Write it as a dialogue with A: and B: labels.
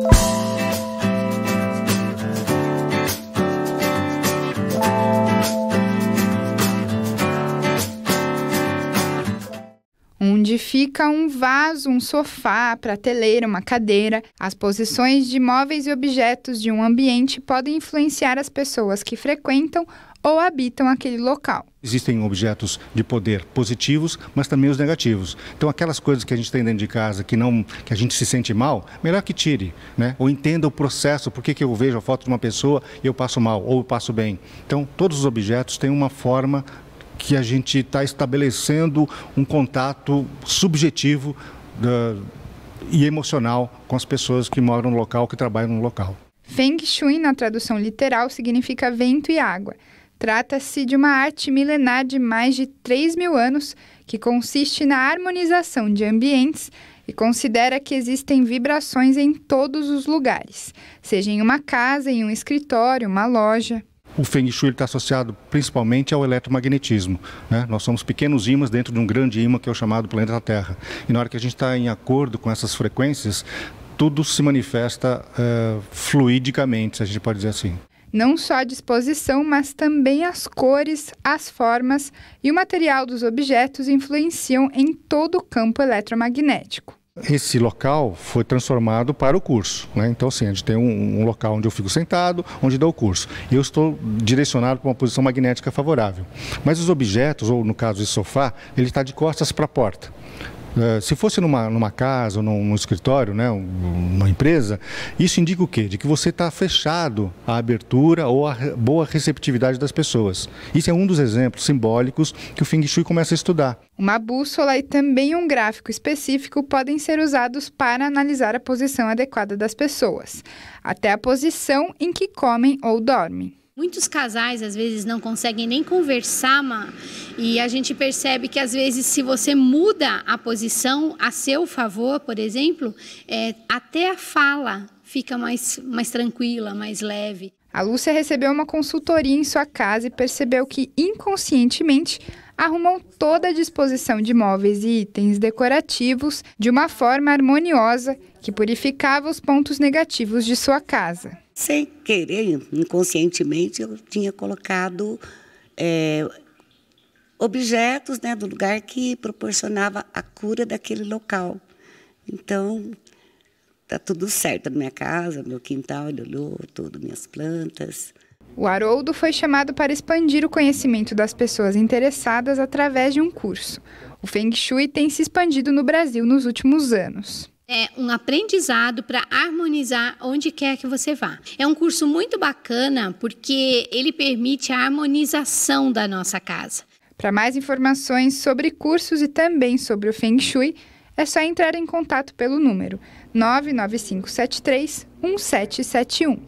A: you
B: fica um vaso, um sofá, prateleira, uma cadeira. As posições de móveis e objetos de um ambiente podem influenciar as pessoas que frequentam ou habitam aquele local.
C: Existem objetos de poder positivos, mas também os negativos. Então, aquelas coisas que a gente tem dentro de casa que não, que a gente se sente mal, melhor que tire, né? Ou entenda o processo, por que, que eu vejo a foto de uma pessoa e eu passo mal ou eu passo bem. Então, todos os objetos têm uma forma que a gente está estabelecendo um contato subjetivo e emocional com as pessoas que moram no local, que trabalham no local.
B: Feng Shui, na tradução literal, significa vento e água. Trata-se de uma arte milenar de mais de 3 mil anos que consiste na harmonização de ambientes e considera que existem vibrações em todos os lugares, seja em uma casa, em um escritório, uma loja
C: o Feng Shui está associado principalmente ao eletromagnetismo. Né? Nós somos pequenos ímãs dentro de um grande ímã que é o chamado planeta Terra. E na hora que a gente está em acordo com essas frequências, tudo se manifesta uh, fluidicamente, se a gente pode dizer assim.
B: Não só a disposição, mas também as cores, as formas e o material dos objetos influenciam em todo o campo eletromagnético.
C: Esse local foi transformado para o curso. Né? Então, assim, a gente tem um, um, local onde eu fico sentado, onde dá o curso. Eu estou direcionado para uma posição magnética favorável. Mas os objetos, ou no caso esse sofá, ele está de costas para a porta. É, se fosse numa, numa casa, num, num escritório, né, uma empresa, isso indica o quê? De que você está fechado à abertura ou à boa receptividade das pessoas. Isso é um dos exemplos simbólicos que o Feng Shui começa a estudar.
B: Uma bússola e também um gráfico específico podem ser usados para analisar a posição adequada das pessoas, até a posição em que comem ou dormem.
A: Muitos casais às vezes não conseguem nem conversar, e a gente percebe que às vezes se você muda a posição a seu favor, por exemplo, é, até a fala fica mais, mais tranquila, mais leve.
B: A Lúcia recebeu uma consultoria em sua casa e percebeu que inconscientemente arrumam toda a disposição de móveis e itens decorativos de uma forma harmoniosa que purificava os pontos negativos de sua casa
A: sem querer, inconscientemente, eu tinha colocado é, objetos né, do lugar que proporcionava a cura daquele local. Então, tá tudo certo na minha casa, meu quintal, ele olhou tudo, minhas plantas.
B: O Haroldo foi chamado para expandir o conhecimento das pessoas interessadas através de um curso. O Feng Shui tem se expandido no Brasil nos últimos anos
A: é um aprendizado para harmonizar onde quer que você vá. É um curso muito bacana porque ele permite a
B: harmonização da nossa casa. Para mais informações sobre cursos e também sobre o Feng Shui, é só entrar em contato pelo número 99573 1771.